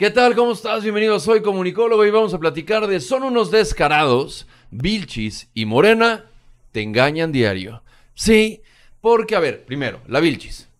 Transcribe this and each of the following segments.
¿Qué tal? ¿Cómo estás? Bienvenido, soy comunicólogo y vamos a platicar de son unos descarados, Vilchis y Morena te engañan diario. Sí, porque a ver, primero, la Vilchis.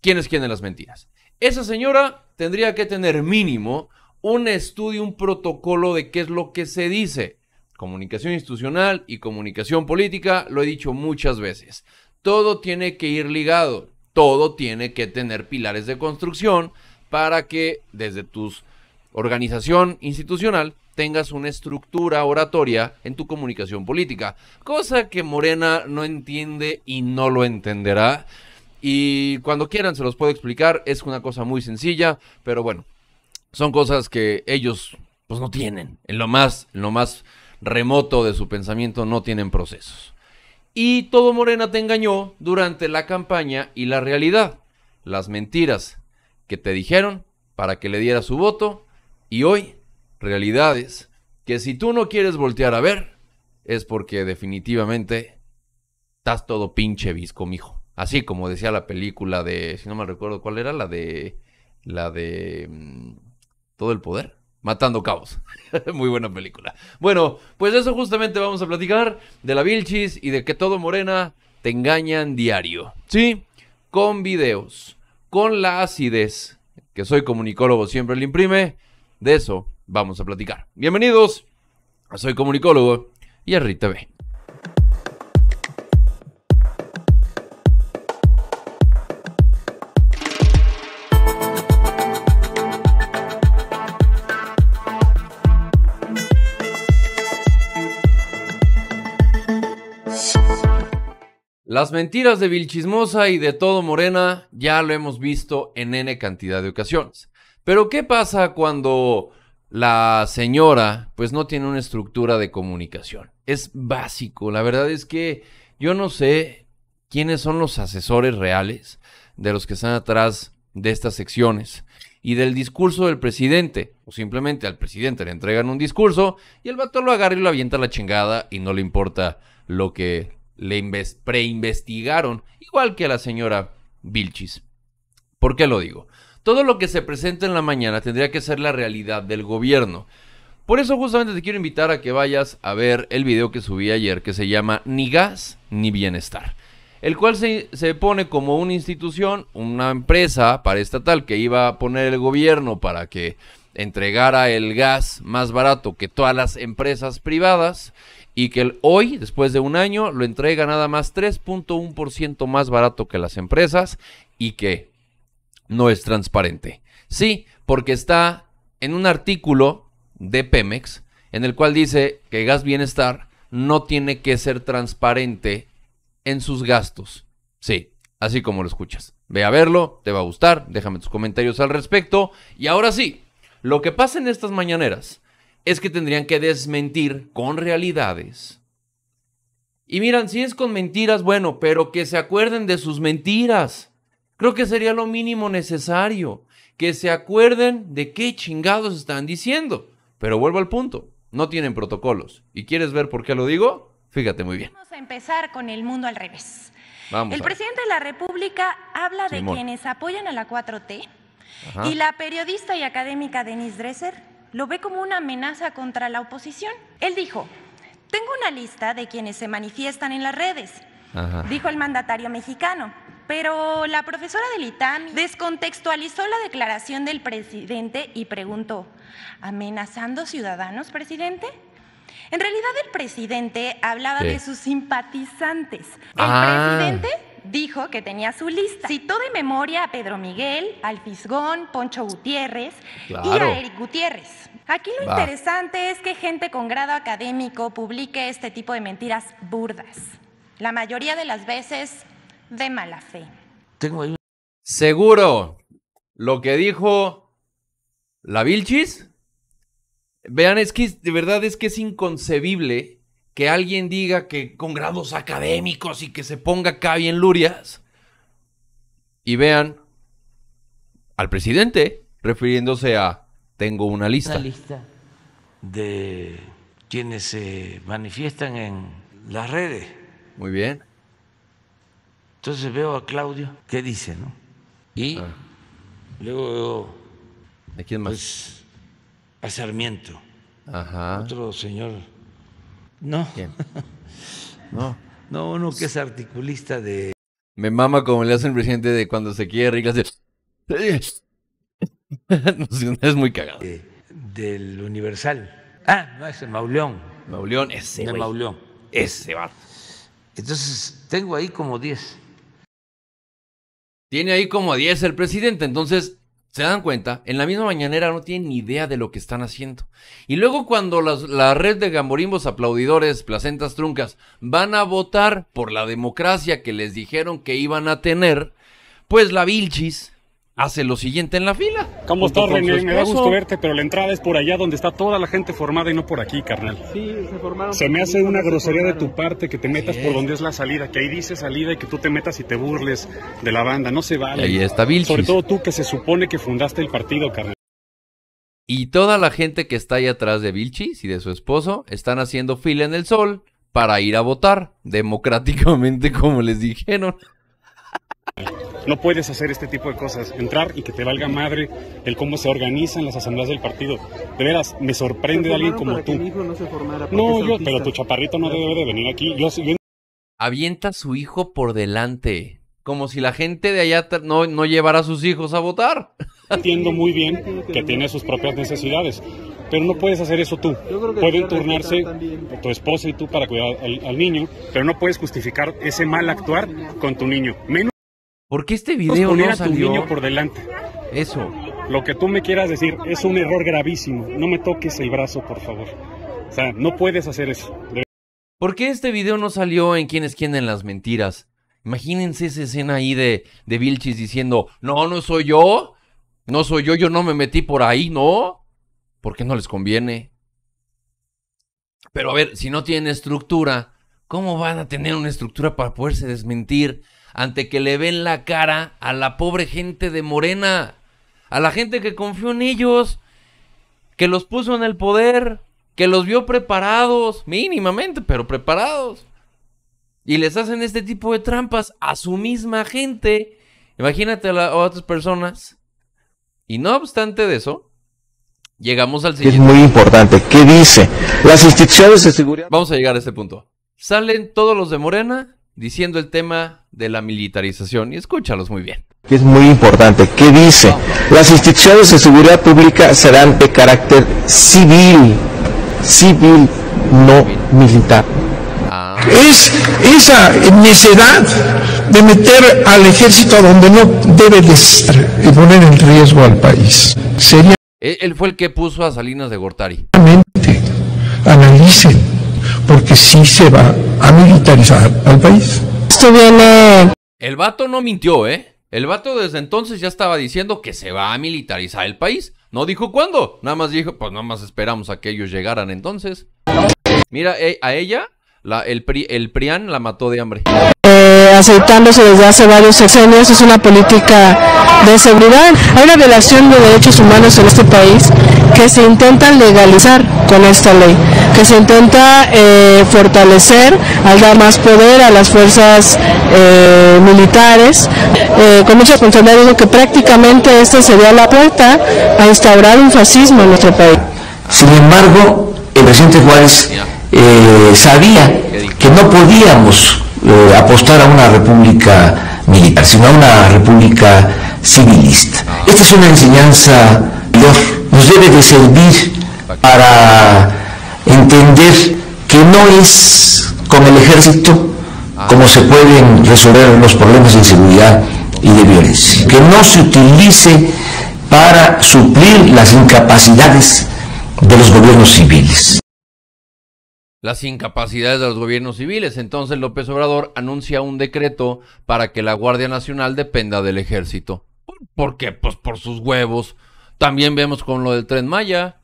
¿Quién es quién de las mentiras? Esa señora tendría que tener mínimo un estudio, un protocolo de qué es lo que se dice. Comunicación institucional y comunicación política, lo he dicho muchas veces. Todo tiene que ir ligado, todo tiene que tener pilares de construcción para que desde tu organización institucional tengas una estructura oratoria en tu comunicación política, cosa que Morena no entiende y no lo entenderá. Y cuando quieran se los puedo explicar, es una cosa muy sencilla, pero bueno, son cosas que ellos pues no tienen, en lo más, en lo más remoto de su pensamiento no tienen procesos. Y todo Morena te engañó durante la campaña y la realidad, las mentiras, que te dijeron para que le diera su voto y hoy realidades que si tú no quieres voltear a ver es porque definitivamente estás todo pinche visco, mijo. Así como decía la película de, si no me recuerdo cuál era, la de, la de mm, Todo el Poder. Matando Cabos. Muy buena película. Bueno, pues eso justamente vamos a platicar de la Vilchis y de que todo Morena te engañan diario. Sí, con videos con la acidez que soy comunicólogo siempre le imprime, de eso vamos a platicar. Bienvenidos a Soy Comunicólogo y a RITV. Las mentiras de Vilchismosa y de todo Morena ya lo hemos visto en N cantidad de ocasiones. Pero ¿qué pasa cuando la señora pues no tiene una estructura de comunicación? Es básico, la verdad es que yo no sé quiénes son los asesores reales de los que están atrás de estas secciones y del discurso del presidente. O simplemente al presidente le entregan un discurso y el vato lo agarra y lo avienta a la chingada y no le importa lo que le preinvestigaron, igual que a la señora Vilchis. ¿Por qué lo digo? Todo lo que se presenta en la mañana tendría que ser la realidad del gobierno. Por eso justamente te quiero invitar a que vayas a ver el video que subí ayer que se llama Ni gas ni bienestar, el cual se, pone como una institución, una empresa paraestatal que iba a poner el gobierno para que entregara el gas más barato que todas las empresas privadas y que hoy, después de un año, lo entrega nada más 3.1% más barato que las empresas y que no es transparente. Sí, porque está en un artículo de Pemex en el cual dice que Gas Bienestar no tiene que ser transparente en sus gastos. Sí, así como lo escuchas. Ve a verlo, te va a gustar, déjame tus comentarios al respecto. Y ahora sí, lo que pasa en estas mañaneras es que tendrían que desmentir con realidades. Y miran, si es con mentiras, bueno, pero que se acuerden de sus mentiras. Creo que sería lo mínimo necesario. Que se acuerden de qué chingados están diciendo. Pero vuelvo al punto. No tienen protocolos. ¿Y quieres ver por qué lo digo? Fíjate muy bien. Vamos a empezar con el mundo al revés. Vamos el presidente de la República habla de quienes apoyan a la 4T y la periodista y académica Denise Dresser lo ve como una amenaza contra la oposición. Él dijo, tengo una lista de quienes se manifiestan en las redes, dijo el mandatario mexicano. Pero la profesora del ITAM descontextualizó la declaración del presidente y preguntó, ¿amenazando ciudadanos, presidente? En realidad el presidente hablaba de sus simpatizantes. El ah. presidente dijo que tenía su lista. Citó de memoria a Pedro Miguel, al Poncho Gutiérrez y a Eric Gutiérrez. Aquí lo interesante es que gente con grado académico publique este tipo de mentiras burdas, la mayoría de las veces de mala fe. Tengo Seguro, lo que dijo la Vilchis, vean, es que de verdad es que es inconcebible que alguien diga que con grados académicos y que se ponga acá en lurias. Y vean al presidente refiriéndose a tengo una lista. Una lista de quienes se manifiestan en las redes. Muy bien. Entonces veo a Claudio, ¿qué dice, no? Y ah. luego veo quién más? Pues, a Sarmiento. Ajá. Otro señor no. No. No, uno que es articulista de. Me mama como le hacen presidente de cuando se quiere reglas de. es muy cagado. del Universal. Ah, no, es el Mauleón. Mauleón, ese. El Mauleón. Ese va. Entonces, tengo ahí como 10. Tiene ahí como 10 el presidente, entonces se dan cuenta, en la misma mañanera no tienen ni idea de lo que están haciendo. Y luego cuando las, la red de gamborimbos aplaudidores, placentas truncas, van a votar por la democracia que les dijeron que iban a tener, pues la Vilchis hace lo siguiente en la fila. ¿Cómo estás, Me da gusto verte, pero la entrada es por allá donde está toda la gente formada y no por aquí, carnal. se me hace una grosería de tu parte que te metas por donde es la salida, que ahí dice salida y que tú te metas y te burles de la banda. No se vale. Y ahí está Vilchis. Sobre todo tú que se supone que fundaste el partido, carnal. Y toda la gente que está ahí atrás de Vilchis y de su esposo están haciendo fila en el sol para ir a votar democráticamente como les dijeron. No puedes hacer este tipo de cosas, entrar y que te valga madre el cómo se organizan las asambleas del partido. De veras, me sorprende de alguien como tú. no, yo, pero tu chaparrito no debe de venir aquí. Yo, Avienta a su hijo por delante como si la gente de allá no, llevara a sus hijos a votar. Entiendo muy bien que tiene sus propias necesidades, pero no puedes hacer eso tú. Pueden turnarse tu esposa y tú para cuidar al, al niño, pero no puedes justificar ese mal actuar con tu niño. Menos ¿Por qué este pues video poner no a salió? tu niño por delante. Eso. Lo que tú me quieras decir es un error gravísimo. No me toques el brazo, por favor. O sea, no puedes hacer eso. ¿Por qué este video no salió en quién es las mentiras? Imagínense esa escena ahí de, de Vilchis diciendo, no, no soy yo, no soy yo, yo no me metí por ahí, ¿no? ¿Por qué no les conviene? Pero a ver, si no tienen estructura, ¿cómo van a tener una estructura para poderse desmentir? ante que le ven la cara a la pobre gente de Morena, a la gente que confió en ellos, que los puso en el poder, que los vio preparados, mínimamente, pero preparados. Y les hacen este tipo de trampas a su misma gente. Imagínate a, otras personas. Y no obstante de eso, llegamos al siguiente. Es muy importante. ¿Qué dice? Las instituciones de seguridad. Vamos a llegar a este punto. Salen todos los de Morena diciendo el tema de la militarización y escúchalos muy bien. Es muy importante, ¿qué dice? Las instituciones de seguridad pública serán de carácter civil, civil, no militar. Ah. Es esa necedad de meter al ejército donde no debe de y poner en riesgo al país. Él fue el que puso a Salinas de Gortari. Analicen porque sí se va a militarizar al país. Esto viene... El vato no mintió, ¿eh? El vato desde entonces ya estaba diciendo que se va a militarizar el país. No dijo cuándo, nada más dijo, pues nada más esperamos a que ellos llegaran entonces. Mira, eh, a ella el, PRI, el PRIAN la mató de hambre. Eh, aceitándose desde hace varios sexenios, es una política de seguridad. Hay una violación de derechos humanos en este país que se intenta legalizar con esta ley, que se intenta eh, fortalecer al dar más poder a las fuerzas eh, militares, eh, con mucha responsabilidad lo que prácticamente esta sería la puerta a instaurar un fascismo en nuestro país. Sin embargo, el presidente Juárez... Eh, sabía que no podíamos eh, apostar a una república militar, sino a una república civilista. Esta es una enseñanza que nos debe de servir para entender que no es con el ejército como se pueden resolver los problemas de inseguridad y de violencia, que no se utilice para suplir las incapacidades de los gobiernos civiles las incapacidades de los gobiernos civiles. Entonces López Obrador anuncia un decreto para que la Guardia Nacional dependa del ejército. ¿Por qué? Pues por sus huevos. También vemos con lo del tren Maya,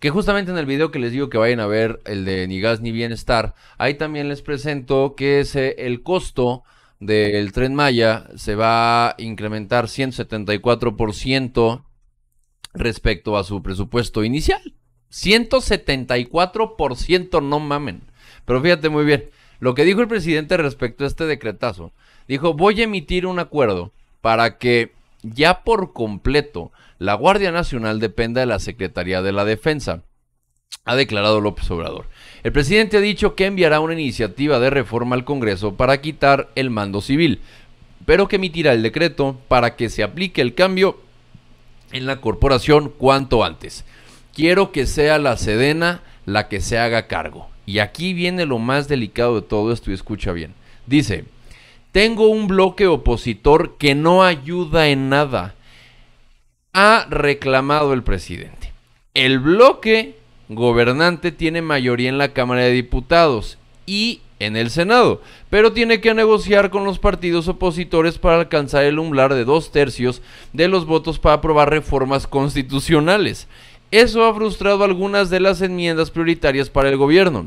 que justamente en el video que les digo que vayan a ver, el de Ni Gas ni Bienestar, ahí también les presento que es el costo del tren Maya se va a incrementar 174% respecto a su presupuesto inicial. 174%, no mamen. Pero fíjate muy bien, lo que dijo el presidente respecto a este decretazo, dijo, voy a emitir un acuerdo para que ya por completo la Guardia Nacional dependa de la Secretaría de la Defensa, ha declarado López Obrador. El presidente ha dicho que enviará una iniciativa de reforma al Congreso para quitar el mando civil, pero que emitirá el decreto para que se aplique el cambio en la corporación cuanto antes. Quiero que sea la Sedena la que se haga cargo. Y aquí viene lo más delicado de todo esto y escucha bien. Dice, tengo un bloque opositor que no ayuda en nada. Ha reclamado el presidente. El bloque gobernante tiene mayoría en la Cámara de Diputados y en el Senado, pero tiene que negociar con los partidos opositores para alcanzar el umbral de dos tercios de los votos para aprobar reformas constitucionales. Eso ha frustrado algunas de las enmiendas prioritarias para el gobierno.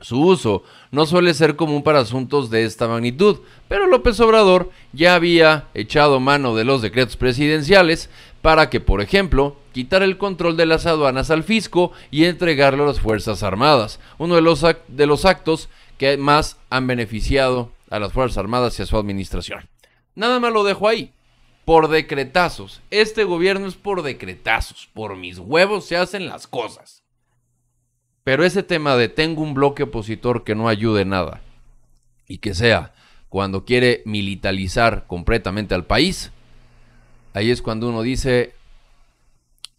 Su uso no suele ser común para asuntos de esta magnitud, pero López Obrador ya había echado mano de los decretos presidenciales para que, por ejemplo, quitar el control de las aduanas al fisco y entregarlo a las Fuerzas Armadas, uno de los, de los actos que más han beneficiado a las Fuerzas Armadas y a su administración. Nada más lo dejo ahí por decretazos. Este gobierno es por decretazos. Por mis huevos se hacen las cosas. Pero ese tema de tengo un bloque opositor que no ayude nada y que sea cuando quiere militarizar completamente al país, ahí es cuando uno dice,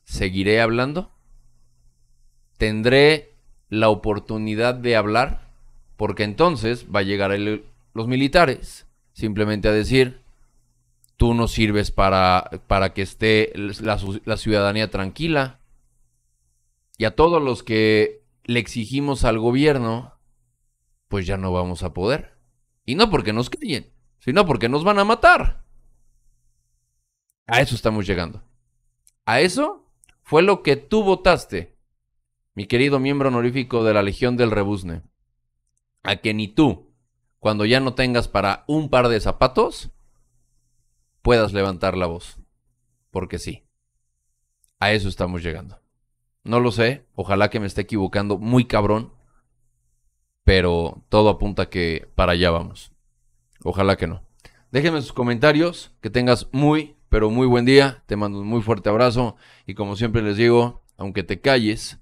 ¿seguiré hablando? ¿Tendré la oportunidad de hablar? Porque entonces va a llegar los militares simplemente a decir, tú no sirves para, para que esté la, ciudadanía tranquila. Y a todos los que le exigimos al gobierno, pues ya no vamos a poder. Y no porque nos callen, sino porque nos van a matar. A eso estamos llegando. A eso fue lo que tú votaste, mi querido miembro honorífico de la Legión del Rebusne. A que ni tú, cuando ya no tengas para un par de zapatos, puedas levantar la voz. Porque sí, a eso estamos llegando. No lo sé, ojalá que me esté equivocando muy cabrón, pero todo apunta que para allá vamos. Ojalá que no. Déjenme sus comentarios, que tengas muy, pero muy buen día, te mando un muy fuerte abrazo y como siempre les digo, aunque te calles,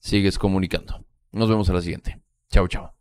sigues comunicando. Nos vemos a la siguiente. Chao, chao.